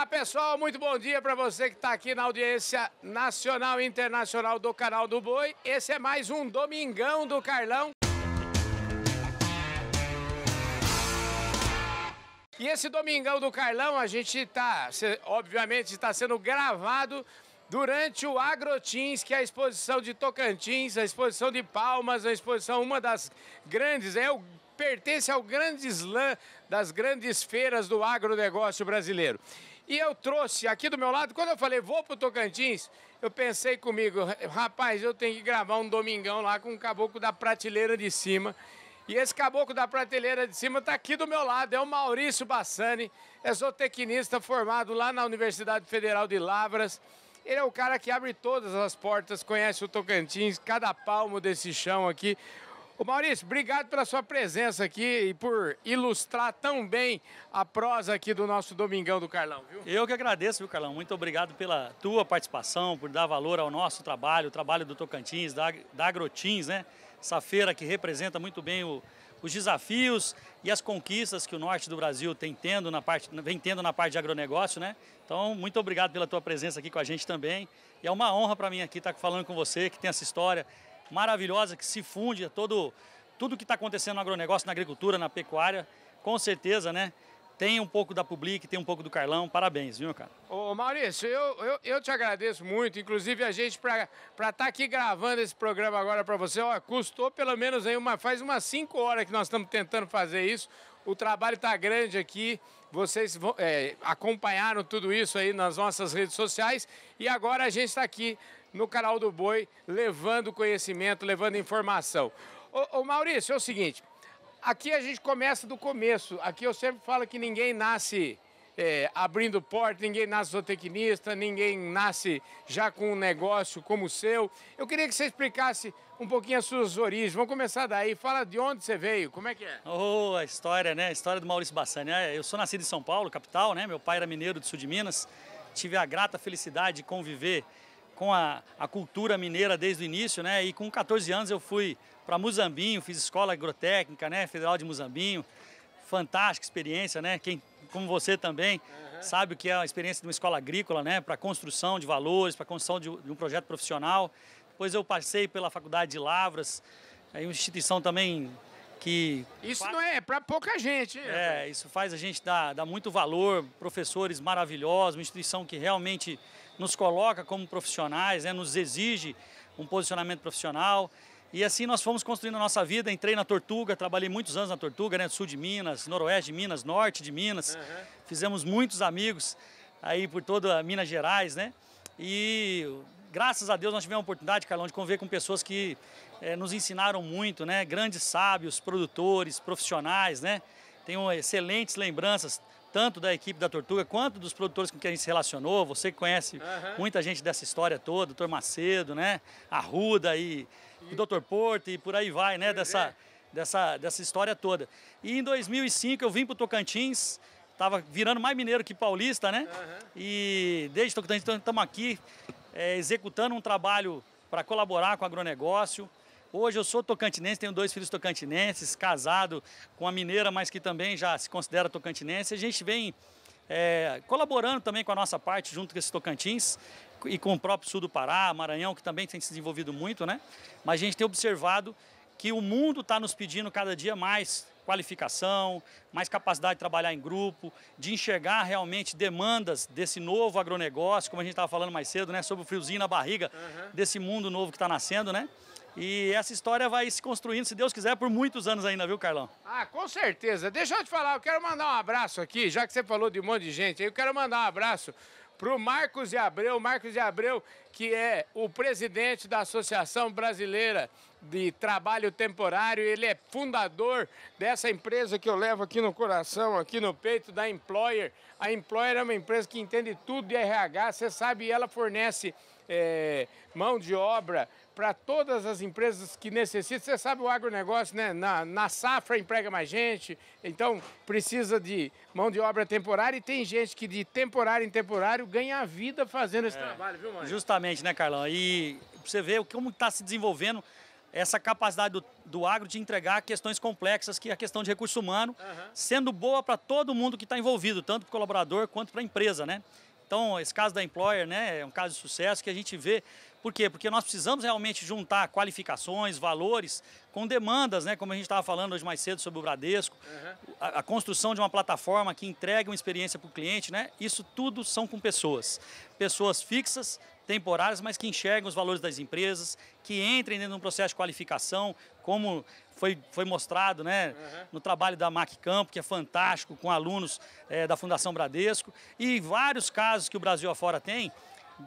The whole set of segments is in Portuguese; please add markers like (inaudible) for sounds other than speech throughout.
Olá pessoal, muito bom dia para você que está aqui na audiência nacional e internacional do canal do Boi. Esse é mais um Domingão do Carlão. E esse Domingão do Carlão, a gente está, obviamente, está sendo gravado durante o Agrotins, que é a exposição de Tocantins, a exposição de Palmas, a exposição uma das grandes, é o pertence ao grande slam das grandes feiras do agronegócio brasileiro. E eu trouxe aqui do meu lado, quando eu falei vou pro Tocantins, eu pensei comigo, rapaz, eu tenho que gravar um domingão lá com um caboclo da prateleira de cima. E esse caboclo da prateleira de cima está aqui do meu lado, é o Maurício Bassani, é zootecnista formado lá na Universidade Federal de Lavras. Ele é o cara que abre todas as portas, conhece o Tocantins, cada palmo desse chão aqui. Ô Maurício, obrigado pela sua presença aqui e por ilustrar tão bem a prosa aqui do nosso Domingão do Carlão, viu? Eu que agradeço, viu, Carlão? Muito obrigado pela tua participação, por dar valor ao nosso trabalho, o trabalho do Tocantins, da, da Agrotins, né? Essa feira que representa muito bem o, os desafios e as conquistas que o norte do Brasil tem tendo na parte, vem tendo na parte de agronegócio, né? Então, muito obrigado pela tua presença aqui com a gente também. E é uma honra para mim aqui estar falando com você, que tem essa história maravilhosa que se funde a todo, tudo que está acontecendo no agronegócio, na agricultura, na pecuária. Com certeza, né? tem um pouco da Public, tem um pouco do Carlão. Parabéns, viu, cara? Ô, Maurício, eu, eu, eu te agradeço muito. Inclusive, a gente, para estar tá aqui gravando esse programa agora para você, ó, custou pelo menos aí uma, faz umas 5 horas que nós estamos tentando fazer isso. O trabalho está grande aqui. Vocês é, acompanharam tudo isso aí nas nossas redes sociais. E agora a gente está aqui no canal do Boi, levando conhecimento, levando informação. Ô, ô Maurício, é o seguinte, aqui a gente começa do começo. Aqui eu sempre falo que ninguém nasce é, abrindo porta, ninguém nasce zootecnista, ninguém nasce já com um negócio como o seu. Eu queria que você explicasse um pouquinho as suas origens. Vamos começar daí. Fala de onde você veio, como é que é? Oh, a história, né? A história do Maurício Bassani. É, eu sou nascido em São Paulo, capital, né? Meu pai era mineiro do sul de Minas. Tive a grata felicidade de conviver com a, a cultura mineira desde o início, né? E com 14 anos eu fui para Muzambinho, fiz escola agrotécnica, né? Federal de Muzambinho. Fantástica experiência, né? Quem, como você também, uhum. sabe o que é a experiência de uma escola agrícola, né? Para construção de valores, para construção de, de um projeto profissional. Depois eu passei pela Faculdade de Lavras, aí uma instituição também que... Isso faz... não é, é para pouca gente. É, isso faz a gente dar, dar muito valor, professores maravilhosos, uma instituição que realmente nos coloca como profissionais, né, nos exige um posicionamento profissional. E assim nós fomos construindo a nossa vida. Entrei na Tortuga, trabalhei muitos anos na Tortuga, né? Sul de Minas, Noroeste de Minas, Norte de Minas. Uhum. Fizemos muitos amigos aí por toda Minas Gerais, né? E graças a Deus nós tivemos a oportunidade, Carlão, de conviver com pessoas que é, nos ensinaram muito, né? Grandes sábios, produtores, profissionais, né? Tenho excelentes lembranças, tanto da equipe da Tortuga quanto dos produtores com quem a gente se relacionou. Você que conhece uhum. muita gente dessa história toda, doutor Macedo, né? Arruda e, e... o doutor Porto e por aí vai, né? dessa, é. dessa, dessa história toda. E em 2005 eu vim para o Tocantins, estava virando mais mineiro que paulista, né? Uhum. E desde Tocantins estamos então, aqui é, executando um trabalho para colaborar com o agronegócio, Hoje eu sou tocantinense, tenho dois filhos tocantinenses, casado com a mineira, mas que também já se considera tocantinense. A gente vem é, colaborando também com a nossa parte junto com esses tocantins e com o próprio sul do Pará, Maranhão, que também tem se desenvolvido muito, né? Mas a gente tem observado que o mundo está nos pedindo cada dia mais qualificação, mais capacidade de trabalhar em grupo, de enxergar realmente demandas desse novo agronegócio, como a gente estava falando mais cedo, né? Sobre o friozinho na barriga uhum. desse mundo novo que está nascendo, né? E essa história vai se construindo, se Deus quiser, por muitos anos ainda, viu, Carlão? Ah, com certeza. Deixa eu te falar, eu quero mandar um abraço aqui, já que você falou de um monte de gente, eu quero mandar um abraço pro Marcos de Abreu, Marcos de Abreu, que é o presidente da Associação Brasileira de Trabalho Temporário, ele é fundador dessa empresa que eu levo aqui no coração, aqui no peito da Employer. A Employer é uma empresa que entende tudo de RH, você sabe, ela fornece é, mão de obra para todas as empresas que necessitam. Você sabe o agronegócio, né? Na, na safra emprega mais gente, então precisa de mão de obra temporária e tem gente que de temporário em temporário ganha a vida fazendo esse é, trabalho, viu, Justamente, né, Carlão? E você vê como está se desenvolvendo essa capacidade do, do, agro de entregar questões complexas, que é a questão de recurso humano, uhum. sendo boa para todo mundo que está envolvido, tanto para o colaborador quanto para a empresa, né? Então, esse caso da Employer, né, é um caso de sucesso que a gente vê por quê? Porque nós precisamos realmente juntar qualificações, valores com demandas, né? como a gente estava falando hoje mais cedo sobre o Bradesco, uhum. a, a, construção de uma plataforma que entregue uma experiência para o cliente, né? isso tudo são com pessoas. Pessoas fixas, temporárias, mas que enxergam os valores das empresas, que entrem dentro de um processo de qualificação, como foi, foi mostrado né, uhum. no trabalho da MAC Campo, que é fantástico, com alunos é, da Fundação Bradesco, e vários casos que o Brasil afora tem,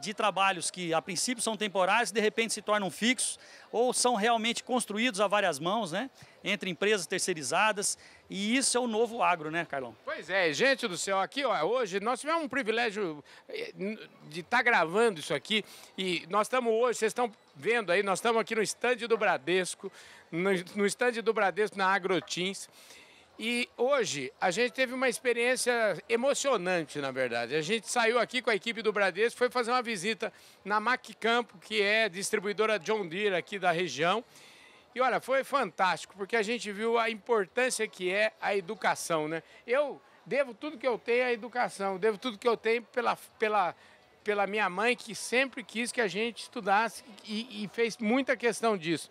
de trabalhos que a princípio são temporários, de repente se tornam fixos ou são realmente construídos a várias mãos, né? Entre empresas terceirizadas. E isso é o novo agro, né, Carlão? Pois é, gente do céu, aqui ó, hoje nós tivemos um privilégio eh, de estar tá gravando isso aqui. E nós estamos hoje, vocês estão vendo aí, nós estamos aqui no estande do Bradesco, no estande do Bradesco na Agrotins. E hoje a gente teve uma experiência emocionante, na verdade. A gente saiu aqui com a equipe do Bradesco, foi fazer uma visita na Mac Campo, que é distribuidora John Deere aqui da região. E olha, foi fantástico, porque a gente viu a importância que é a educação, né? Eu devo tudo que eu tenho à educação, devo tudo que eu tenho pela, pela, pela minha mãe, que sempre quis que a gente estudasse e, e fez muita questão disso.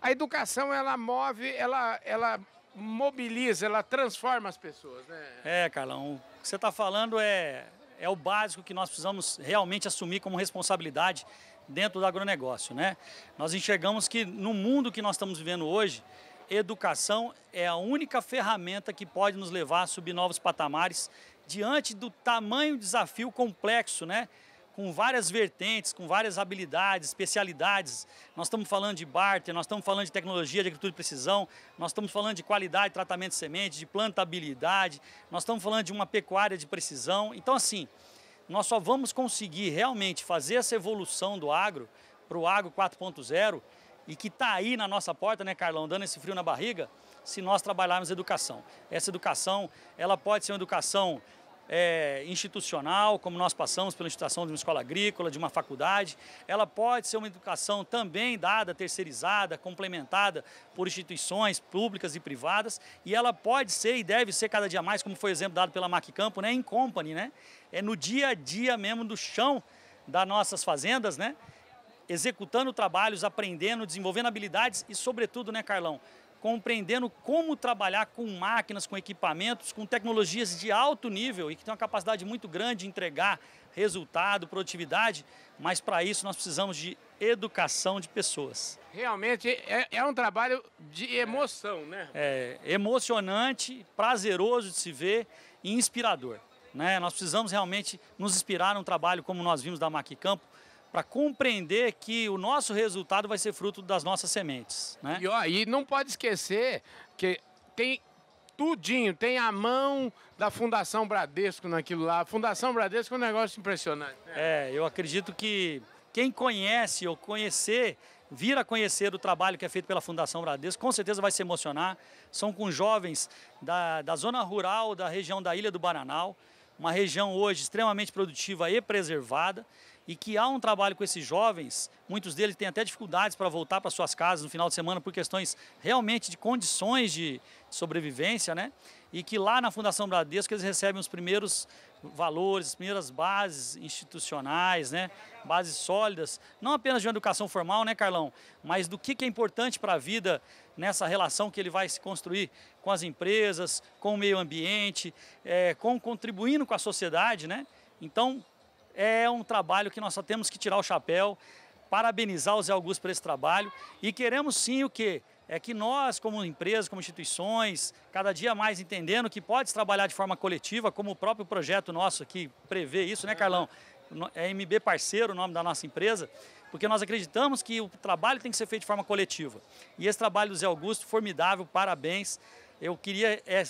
A educação, ela move, ela, ela mobiliza, ela transforma as pessoas, né? É, Carlão, o que você está falando é, é o básico que nós precisamos realmente assumir como responsabilidade dentro do agronegócio, né? Nós enxergamos que no mundo que nós estamos vivendo hoje, educação é a única ferramenta que pode nos levar a subir novos patamares diante do tamanho desafio complexo, né? com várias vertentes, com várias habilidades, especialidades. Nós estamos falando de barter, nós estamos falando de tecnologia de agricultura de precisão, nós estamos falando de qualidade, tratamento de semente, de plantabilidade, nós estamos falando de uma pecuária de precisão. Então, assim, nós só vamos conseguir realmente fazer essa evolução do agro para o agro 4.0 e que está aí na nossa porta, né, Carlão, dando esse frio na barriga, se nós trabalharmos educação. Essa educação, ela pode ser uma educação é, institucional, como nós passamos pela instituição de uma escola agrícola, de uma faculdade, ela pode ser uma educação também dada, terceirizada, complementada por instituições públicas e privadas, e ela pode ser e deve ser cada dia mais, como foi exemplo dado pela Mac Campo, né, em company, né? É no dia a dia mesmo do chão das nossas fazendas, né? executando trabalhos, aprendendo, desenvolvendo habilidades e, sobretudo, né, Carlão, compreendendo como trabalhar com máquinas, com equipamentos, com tecnologias de alto nível e que tem uma capacidade muito grande de entregar resultado, produtividade, mas para isso nós precisamos de educação de pessoas. Realmente é, é um trabalho de é. emoção, né? É emocionante, prazeroso de se ver e inspirador. Né? Nós precisamos realmente nos inspirar num trabalho como nós vimos da Maquicampo, Campo, para compreender que o nosso resultado vai ser fruto das nossas sementes. Né? E, ó, e não pode esquecer que tem tudinho, tem a mão da Fundação Bradesco naquilo lá. A Fundação Bradesco é um negócio impressionante. Né? É, eu acredito que quem conhece ou conhecer vir a conhecer o trabalho que é feito pela Fundação Bradesco, com certeza vai se emocionar. São com jovens da, da zona rural, da região da Ilha do Bananal, uma região hoje extremamente produtiva e preservada, e que há um trabalho com esses jovens, muitos deles têm até dificuldades para voltar para suas casas no final de semana por questões realmente de condições de sobrevivência, né? E que lá na Fundação Bradesco eles recebem os primeiros valores, as primeiras bases institucionais, né? Bases sólidas, não apenas de uma educação formal, né, Carlão, mas do que é importante para a vida nessa relação que ele vai se construir com as empresas, com o meio ambiente, é, com contribuindo com a sociedade, né? Então, é um trabalho que nós só temos que tirar o chapéu, parabenizar o Zé Augusto por esse trabalho e queremos sim o quê? É que nós, como empresas, como instituições, cada dia mais entendendo que pode trabalhar de forma coletiva, como o próprio projeto nosso aqui prevê isso, né, é. Carlão? É MB Parceiro o nome da nossa empresa, porque nós acreditamos que o trabalho tem que ser feito de forma coletiva. E esse trabalho do Zé Augusto, formidável, parabéns. Eu queria é,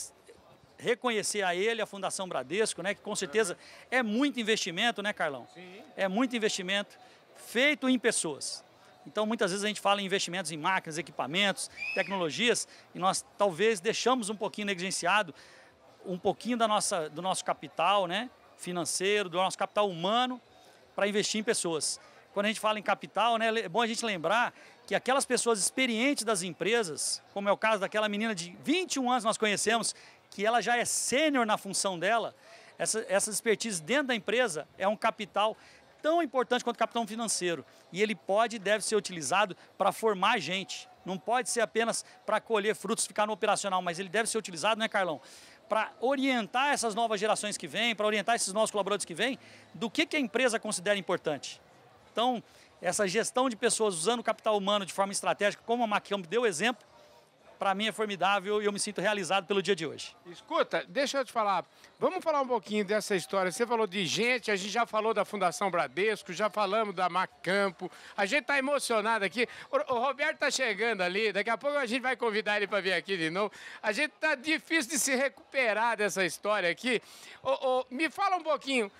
reconhecer a ele, a Fundação Bradesco, né, que com certeza é muito investimento, né, Carlão? Sim. É muito investimento feito em pessoas. Então, muitas vezes a gente fala em investimentos em máquinas, equipamentos, tecnologias, e nós talvez deixamos um pouquinho negligenciado um pouquinho da nossa, do nosso capital né, financeiro, do nosso capital humano, para investir em pessoas. Quando a gente fala em capital, né, é bom a gente lembrar que aquelas pessoas experientes das empresas, como é o caso daquela menina de 21 anos que nós conhecemos, que ela já é sênior na função dela, essa, essas expertise dentro da empresa é um capital tão importante quanto o capital financeiro. E ele pode e deve ser utilizado para formar gente. Não pode ser apenas para colher frutos, ficar no operacional, mas ele deve ser utilizado, né, Carlão? Para orientar essas novas gerações que vêm, para orientar esses novos colaboradores que vêm, do que, que a empresa considera importante. Então, essa gestão de pessoas usando o capital humano de forma estratégica, como a Macamp deu exemplo, para mim é formidável e eu me sinto realizado pelo dia de hoje. Escuta, deixa eu te falar. Vamos falar um pouquinho dessa história. Você falou de gente, a gente já falou da Fundação Bradesco, já falamos da Macampo. A gente está emocionado aqui. O, Roberto está chegando ali, daqui a pouco a gente vai convidar ele para vir aqui de novo. A gente está difícil de se recuperar dessa história aqui. Ô, ô, me fala um pouquinho.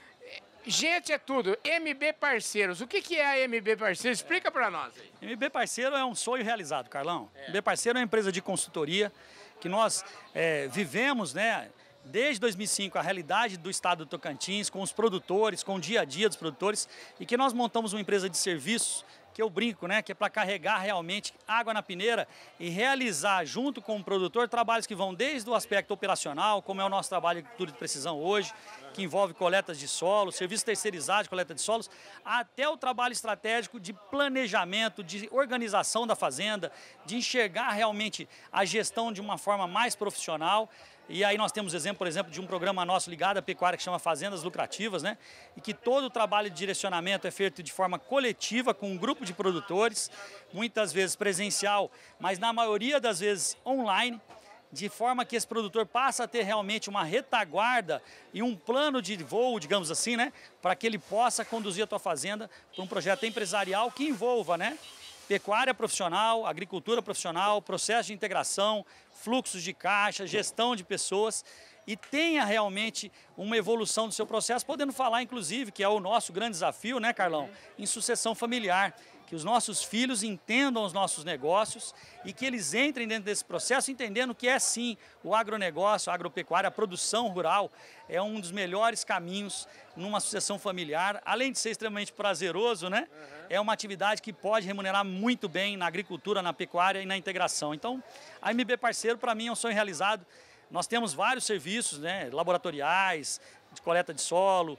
Gente é tudo, MB Parceiros. O que, que é a MB Parceiros? Explica para nós. Aí. MB Parceiro é um sonho realizado, Carlão. É. MB Parceiro é uma empresa de consultoria que nós é, vivemos, né? Desde 2005, a realidade do estado do Tocantins, com os produtores, com o dia a dia dos produtores, e que nós montamos uma empresa de serviços que eu brinco, né? Que é para carregar realmente água na peneira e realizar junto com o produtor trabalhos que vão desde o aspecto operacional, como é o nosso trabalho de agricultura de precisão hoje, que envolve coletas de solo, serviço terceirizado de coleta de solos, até o trabalho estratégico de planejamento, de organização da fazenda, de enxergar realmente a gestão de uma forma mais profissional. E aí nós temos exemplo, por exemplo, de um programa nosso ligado à pecuária que chama Fazendas Lucrativas, né? E que todo o trabalho de direcionamento é feito de forma coletiva com um grupo de produtores, muitas vezes presencial, mas na maioria das vezes online, de forma que esse produtor passa a ter realmente uma retaguarda e um plano de voo, digamos assim, né? Para que ele possa conduzir a sua fazenda para um projeto empresarial que envolva, né? pecuária profissional, agricultura profissional, processo de integração, fluxos de caixa, gestão de pessoas e tenha realmente uma evolução do seu processo, podendo falar, inclusive, que é o nosso grande desafio, né, Carlão, uhum. em sucessão familiar que os nossos filhos entendam os nossos negócios e que eles entrem dentro desse processo entendendo que é sim o agronegócio, a agropecuária, a produção rural é um dos melhores caminhos numa sucessão familiar, além de ser extremamente prazeroso, né? Uhum. É uma atividade que pode remunerar muito bem na agricultura, na pecuária e na integração. Então, a MB Parceiro para mim é um sonho realizado. Nós temos vários serviços, né, laboratoriais, de coleta de solo,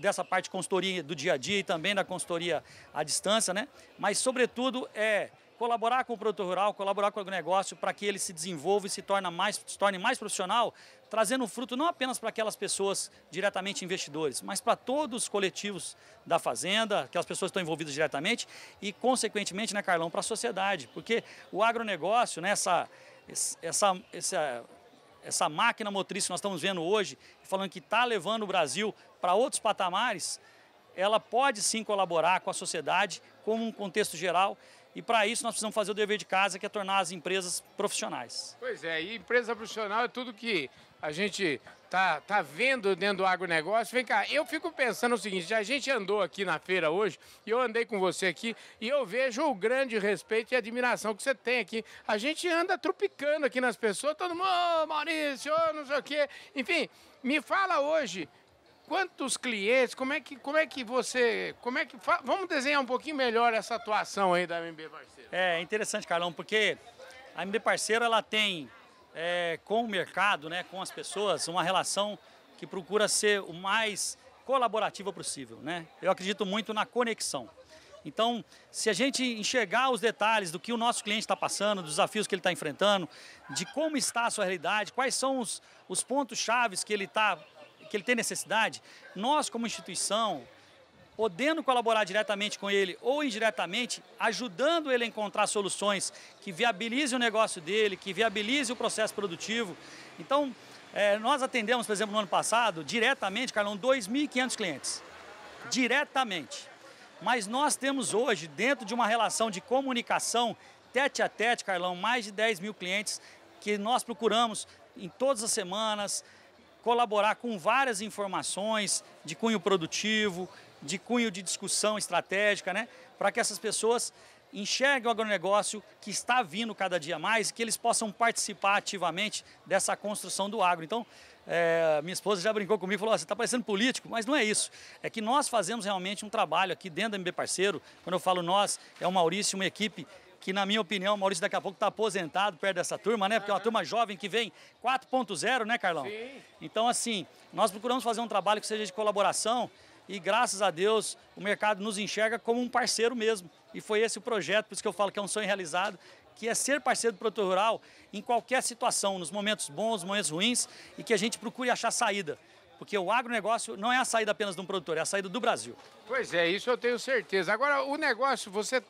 dessa parte de consultoria do dia a dia e também da consultoria à distância, né? Mas, sobretudo, é colaborar com o produtor rural, colaborar com o agronegócio para que ele se desenvolva e se torne mais, se torne mais profissional, trazendo fruto não apenas para aquelas pessoas diretamente investidores, mas para todos os coletivos da fazenda, aquelas pessoas que estão envolvidas diretamente e, consequentemente, né, Carlão, para a sociedade. Porque o agronegócio, né, essa, essa, essa essa máquina motriz que nós estamos vendo hoje, falando que está levando o Brasil para outros patamares, ela pode sim colaborar com a sociedade, como um contexto geral, e para isso nós precisamos fazer o dever de casa, que é tornar as empresas profissionais. Pois é, e empresa profissional é tudo que a gente tá, tá vendo dentro do agronegócio. Vem cá, eu fico pensando o seguinte: a gente andou aqui na feira hoje, e eu andei com você aqui, e eu vejo o grande respeito e admiração que você tem aqui. A gente anda trupicando aqui nas pessoas, todo mundo, oh, Maurício, oh, não sei o quê. Enfim, me fala hoje. Quantos clientes, como é que, como é que você, como é que, vamos desenhar um pouquinho melhor essa atuação aí da MB Parceiro. É, interessante, Carlão, porque a MB Parceiro, ela tem é, com o mercado, né, com as pessoas, uma relação que procura ser o mais colaborativa possível. Né? Eu acredito muito na conexão. Então, se a gente enxergar os detalhes do que o nosso cliente está passando, dos desafios que ele está enfrentando, de como está a sua realidade, quais são os, os pontos-chave que ele está que ele tem necessidade, nós como instituição, podendo colaborar diretamente com ele ou indiretamente, ajudando ele a encontrar soluções que viabilizem o negócio dele, que viabilizem o processo produtivo. Então, é, nós atendemos, por exemplo, no ano passado, diretamente, Carlão, 2.500 clientes. Diretamente. Mas nós temos hoje, dentro de uma relação de comunicação tete a tete, Carlão, mais de 10 mil clientes que nós procuramos em todas as semanas colaborar com várias informações de cunho produtivo, de cunho de discussão estratégica, né? para que essas pessoas enxerguem o agronegócio que está vindo cada dia mais e que eles possam participar ativamente dessa construção do agro. Então, é, minha esposa já brincou comigo e falou: você está parecendo político, mas não é isso. É que nós fazemos realmente um trabalho aqui dentro da MB Parceiro. Quando eu falo nós, é o Maurício, uma equipe que, na minha opinião, o Maurício daqui a pouco está aposentado perto dessa turma, né? Porque é uma turma jovem que vem 4.0, né, Carlão? Sim. Então, assim, nós procuramos fazer um trabalho que seja de colaboração e graças a Deus o mercado nos enxerga como um parceiro mesmo. E foi esse o projeto, por isso que eu falo que é um sonho realizado, que é ser parceiro do produtor rural em qualquer situação, nos momentos bons, nos momentos ruins, e que a gente procure achar saída. Porque o agronegócio não é a saída apenas de um produtor, é a saída do Brasil. Pois é, isso eu tenho certeza. Agora, o negócio, você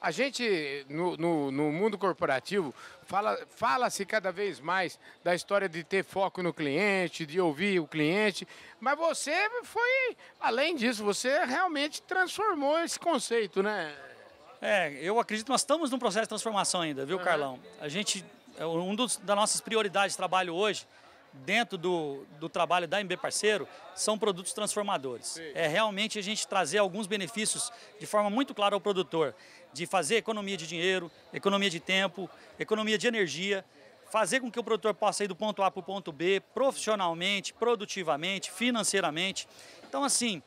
a gente, no, no, no mundo corporativo, fala-se fala cada vez mais da história de ter foco no cliente, de ouvir o cliente, mas você foi, além disso, você realmente transformou esse conceito, né? É, eu acredito que nós estamos num processo de transformação ainda, viu, Carlão? A gente, é um dos, das nossas prioridades de trabalho hoje, dentro do, do trabalho da MB Parceiro, são produtos transformadores. Sim. É realmente a gente trazer alguns benefícios de forma muito clara ao produtor de fazer economia de dinheiro, economia de tempo, economia de energia, fazer com que o produtor possa ir do ponto A para o ponto B profissionalmente, produtivamente, financeiramente. Então, assim,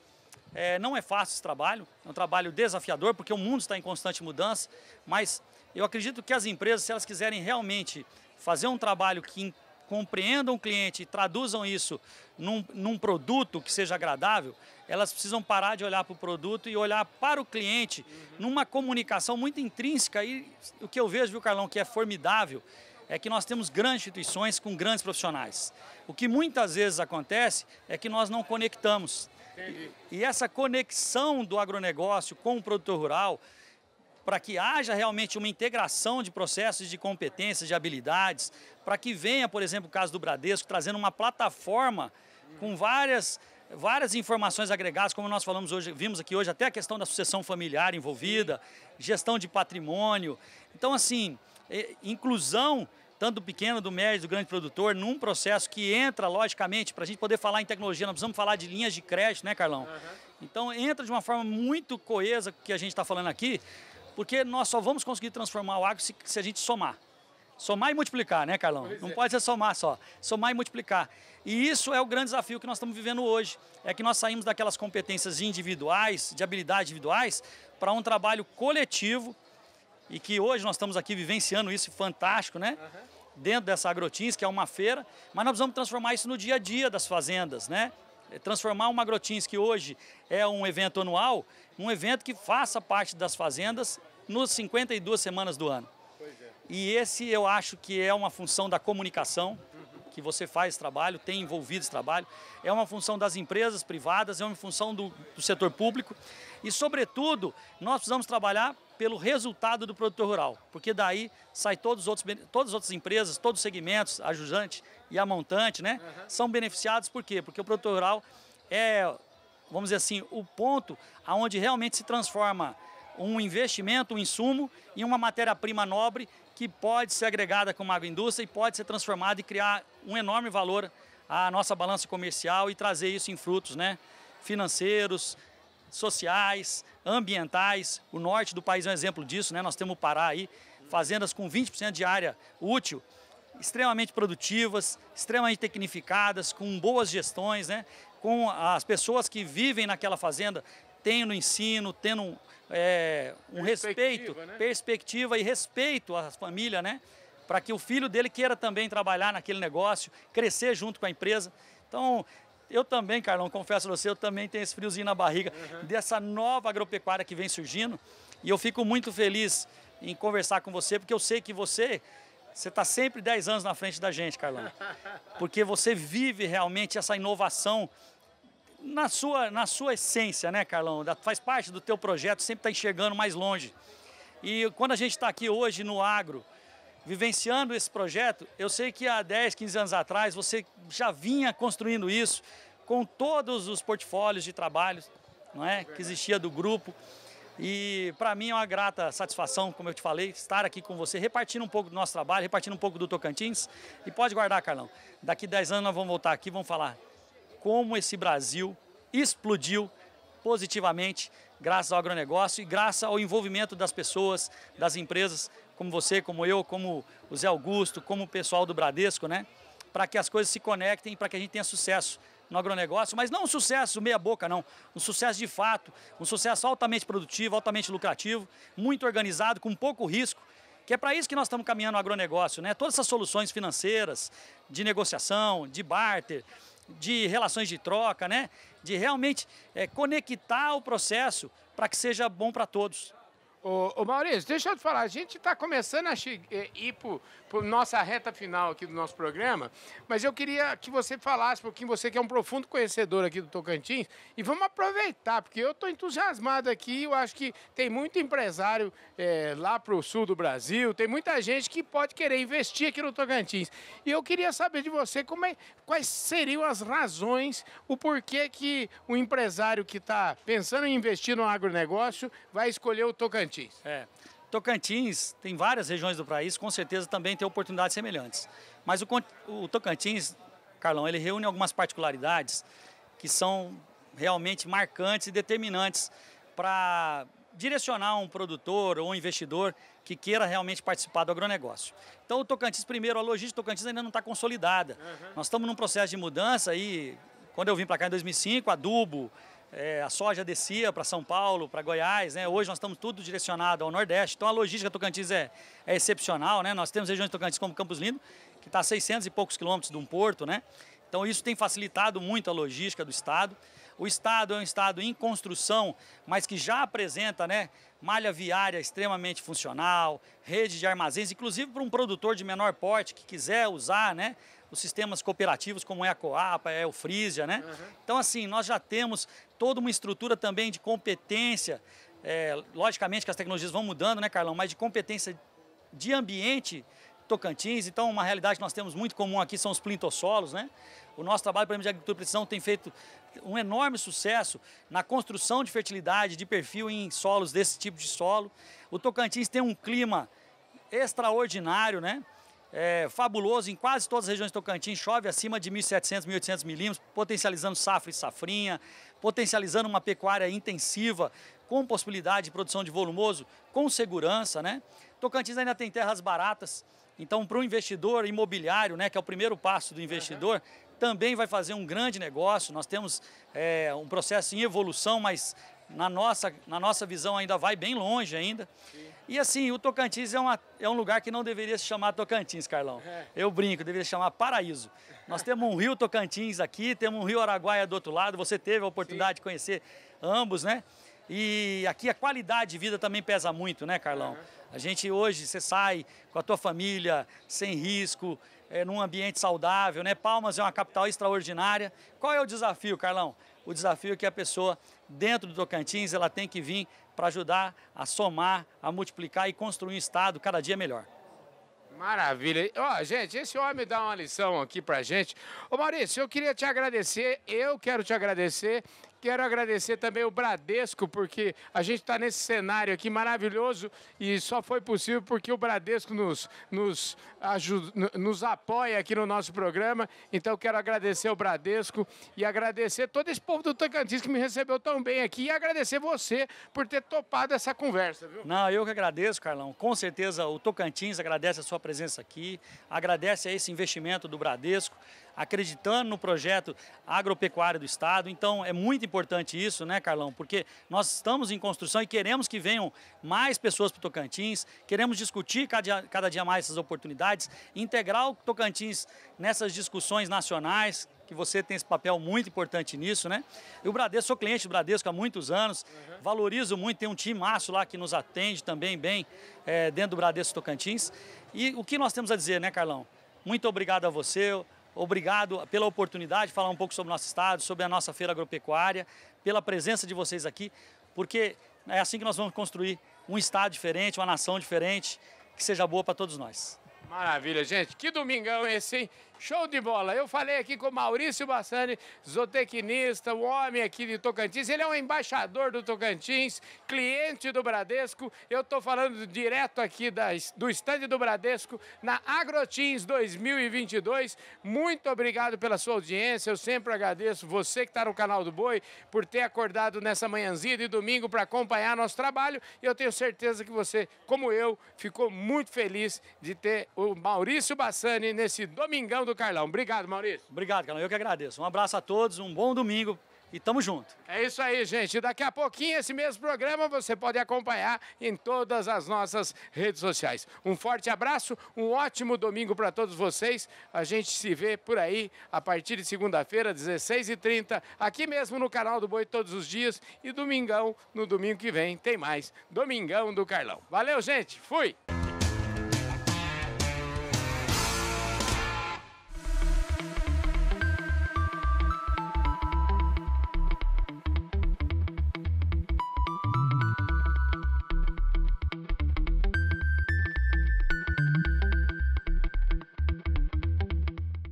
é, não é fácil esse trabalho, é um trabalho desafiador, porque o mundo está em constante mudança, mas eu acredito que as empresas, se elas quiserem realmente fazer um trabalho que compreendam o cliente e traduzam isso num, num produto que seja agradável, elas precisam parar de olhar para o produto e olhar para o cliente numa comunicação muito intrínseca. E o que eu vejo, viu, Carlão, que é formidável, é que nós temos grandes instituições com grandes profissionais. O que muitas vezes acontece é que nós não conectamos. E essa conexão do agronegócio com o produtor rural, para que haja realmente uma integração de processos de competências, de habilidades, para que venha, por exemplo, o caso do Bradesco, trazendo uma plataforma com várias várias informações agregadas, como nós falamos hoje, vimos aqui hoje, até a questão da sucessão familiar envolvida, gestão de patrimônio. Então, assim, inclusão tanto do pequeno, do médio, do grande produtor, num processo que entra, logicamente, para a gente poder falar em tecnologia, nós precisamos falar de linhas de crédito, né, Carlão? Uhum. Então entra de uma forma muito coesa que a gente está falando aqui, porque nós só vamos conseguir transformar o agro se, se a gente somar. Somar e multiplicar, né, Carlão? Pois Não é. pode ser somar só. Somar e multiplicar. E isso é o grande desafio que nós estamos vivendo hoje. É que nós saímos daquelas competências individuais, de habilidades individuais, para um trabalho coletivo. E que hoje nós estamos aqui vivenciando isso fantástico, né? Uhum. Dentro dessa Agrotins, que é uma feira. Mas nós precisamos transformar isso no dia a dia das fazendas, né? É transformar uma Agrotins, que hoje é um evento anual, um evento que faça parte das fazendas nos 52 semanas do ano. E esse eu acho que é uma função da comunicação, que você faz esse trabalho, tem envolvido esse trabalho, é uma função das empresas privadas, é uma função do, do setor público e, sobretudo, nós precisamos trabalhar pelo resultado do produtor rural, porque daí sai todos os outros, todas as outras empresas, todos os segmentos, a Jusante e a Montante, né, uhum. são beneficiados por quê? Porque o produtor rural é, vamos dizer assim, o ponto aonde realmente se transforma um investimento, um insumo e uma matéria-prima nobre que pode ser agregada com uma agroindústria e pode ser transformada e criar um enorme valor à nossa balança comercial e trazer isso em frutos né? financeiros, sociais, ambientais. O norte do país é um exemplo disso, né? nós temos o Pará aí, fazendas com 20% de área útil, extremamente produtivas, extremamente tecnificadas, com boas gestões, né? com as pessoas que vivem naquela fazenda tendo ensino, tendo é, um respeito, né? perspectiva e respeito à família, né? Para que o filho dele queira também trabalhar naquele negócio, crescer junto com a empresa. Então, eu também, Carlão, confesso a você, eu também tenho esse friozinho na barriga uhum. dessa nova agropecuária que vem surgindo. E eu fico muito feliz em conversar com você, porque eu sei que você você está sempre 10 anos na frente da gente, Carlão. (laughs) Porque você vive realmente essa inovação na sua, na sua essência, né, Carlão? Faz parte do teu projeto, sempre está enxergando mais longe. E quando a gente está aqui hoje no agro, vivenciando esse projeto, eu sei que há 10, 15 anos atrás você já vinha construindo isso com todos os portfólios de trabalhos não é, que existia do grupo. E para mim é uma grata satisfação, como eu te falei, estar aqui com você, repartindo um pouco do nosso trabalho, repartindo um pouco do Tocantins. E pode guardar, Carlão. Daqui 10 anos nós vamos voltar aqui, vamos falar como esse Brasil explodiu positivamente graças ao agronegócio e graças ao envolvimento das pessoas, das empresas, como você, como eu, como o Zé Augusto, como o pessoal do Bradesco, né? Para que as coisas se conectem, para que a gente tenha sucesso no agronegócio, mas não um sucesso meia boca, não. Um sucesso de fato, um sucesso altamente produtivo, altamente lucrativo, muito organizado, com pouco risco, que é para isso que nós estamos caminhando no agronegócio, né? Todas essas soluções financeiras, de negociação, de barter, de relações de troca, né? de realmente é, conectar o processo para que seja bom para todos. Ô, ô, Maurício, deixa eu te falar, a gente está começando a eh, ir para nossa reta final aqui do nosso programa, mas eu queria que você falasse um pouquinho, você que é um profundo conhecedor aqui do Tocantins, e vamos aproveitar, porque eu estou entusiasmado aqui, eu acho que tem muito empresário é, lá para o sul do Brasil, tem muita gente que pode querer investir aqui no Tocantins. E eu queria saber de você como é, quais seriam as razões, o porquê que o empresário que está pensando em investir no agronegócio vai escolher o Tocantins Tocantins. É. Tocantins tem várias regiões do país, com certeza também tem oportunidades semelhantes. Mas o, o Tocantins, Carlão, ele reúne algumas particularidades que são realmente marcantes e determinantes para direcionar um produtor ou um investidor que queira realmente participar do agronegócio. Então, o Tocantins, primeiro, a logística do Tocantins ainda não está consolidada. Uhum. Nós estamos num processo de mudança e, quando eu vim para cá em 2005, adubo, é, a soja descia para São Paulo, para Goiás, né? Hoje nós estamos tudo direcionado ao Nordeste. Então a logística Tocantins é, é excepcional, né? Nós temos regiões de Tocantins como Campos Lindo, que está a 600 e poucos quilômetros de um porto, né? Então isso tem facilitado muito a logística do Estado. O Estado é um Estado em construção, mas que já apresenta né, malha viária extremamente funcional, rede de armazéns, inclusive para um produtor de menor porte que quiser usar né, os sistemas cooperativos como é a Coapa, é o Frisia, né? Uhum. Então, assim, nós já temos toda uma estrutura também de competência, é, logicamente que as tecnologias vão mudando, né, Carlão? Mas de competência de ambiente Tocantins, então uma realidade que nós temos muito comum aqui são os plintossolos, né? O nosso trabalho, por exemplo, de agricultura e precisão tem feito um enorme sucesso na construção de fertilidade, de perfil em solos desse tipo de solo. O Tocantins tem um clima extraordinário, né? é, fabuloso em quase todas as regiões do Tocantins, chove acima de 1.700, 1.800 milímetros, potencializando safra e safrinha, potencializando uma pecuária intensiva, com possibilidade de produção de volumoso, com segurança, né? Tocantins ainda tem terras baratas, então para o investidor imobiliário, né, que é o primeiro passo do investidor, uhum. também vai fazer um grande negócio. Nós temos é, um processo em evolução, mas na nossa, na nossa visão ainda vai bem longe ainda. Sim. E assim, o Tocantins é, uma, é um lugar que não deveria se chamar Tocantins, Carlão. É. Eu brinco, deveria se chamar Paraíso. Nós temos um rio Tocantins aqui, temos um rio Araguaia do outro lado, você teve a oportunidade Sim. de conhecer ambos, né? E aqui a qualidade de vida também pesa muito, né, Carlão? Uhum. A gente hoje, você sai com a tua família, sem risco, é, num ambiente saudável, né? Palmas é uma capital extraordinária. Qual é o desafio, Carlão? O desafio é que a pessoa dentro do Tocantins, ela tem que vir para ajudar a somar, a multiplicar e construir um Estado cada dia melhor. Maravilha. Ó, oh, gente, esse homem dá uma lição aqui pra gente. Ô Maurício, eu queria te agradecer, eu quero te agradecer Quero agradecer também o Bradesco, porque a gente está nesse cenário aqui maravilhoso e só foi possível porque o Bradesco nos, nos, ajuda, nos apoia aqui no nosso programa. Então quero agradecer o Bradesco e agradecer todo esse povo do Tocantins que me recebeu tão bem aqui e agradecer você por ter topado essa conversa, viu? Não, eu que agradeço, Carlão. Com certeza o Tocantins agradece a sua presença aqui, agradece a esse investimento do Bradesco acreditando no projeto agropecuário do Estado. Então, é muito importante isso, né, Carlão? Porque nós estamos em construção e queremos que venham mais pessoas para o Tocantins, queremos discutir cada dia, cada dia mais essas oportunidades, integrar o Tocantins nessas discussões nacionais, que você tem esse papel muito importante nisso, né? Eu, Bradesco, sou cliente do Bradesco há muitos anos, uhum. valorizo muito, tem um time maço lá que nos atende também bem é, dentro do Bradesco Tocantins. E o que nós temos a dizer, né, Carlão? Muito obrigado a você, Obrigado pela oportunidade de falar um pouco sobre o nosso estado, sobre a nossa feira agropecuária, pela presença de vocês aqui, porque é assim que nós vamos construir um estado diferente, uma nação diferente, que seja boa para todos nós. Maravilha, gente. Que domingão esse, hein? Show de bola. Eu falei aqui com Maurício Bassani, zootecnista, o homem aqui de Tocantins. Ele é um embaixador do Tocantins, cliente do Bradesco. Eu estou falando direto aqui do estande do Bradesco na AgroTins 2022. Muito obrigado pela sua audiência. Eu sempre agradeço você que está no canal do Boi por ter acordado nessa manhãzinha de domingo para acompanhar nosso trabalho. E eu tenho certeza que você, como eu, ficou muito feliz de ter o Maurício Bassani nesse domingão do Carlão. Obrigado, Maurício. Obrigado, Carlão. Eu que agradeço. Um abraço a todos, um bom domingo e tamo junto. É isso aí, gente. Daqui a pouquinho, esse mesmo programa você pode acompanhar em todas as nossas redes sociais. Um forte abraço, um ótimo domingo para todos vocês. A gente se vê por aí a partir de segunda-feira, 16h30, aqui mesmo no canal do Boi Todos os Dias. E domingão, no domingo que vem, tem mais Domingão do Carlão. Valeu, gente. Fui!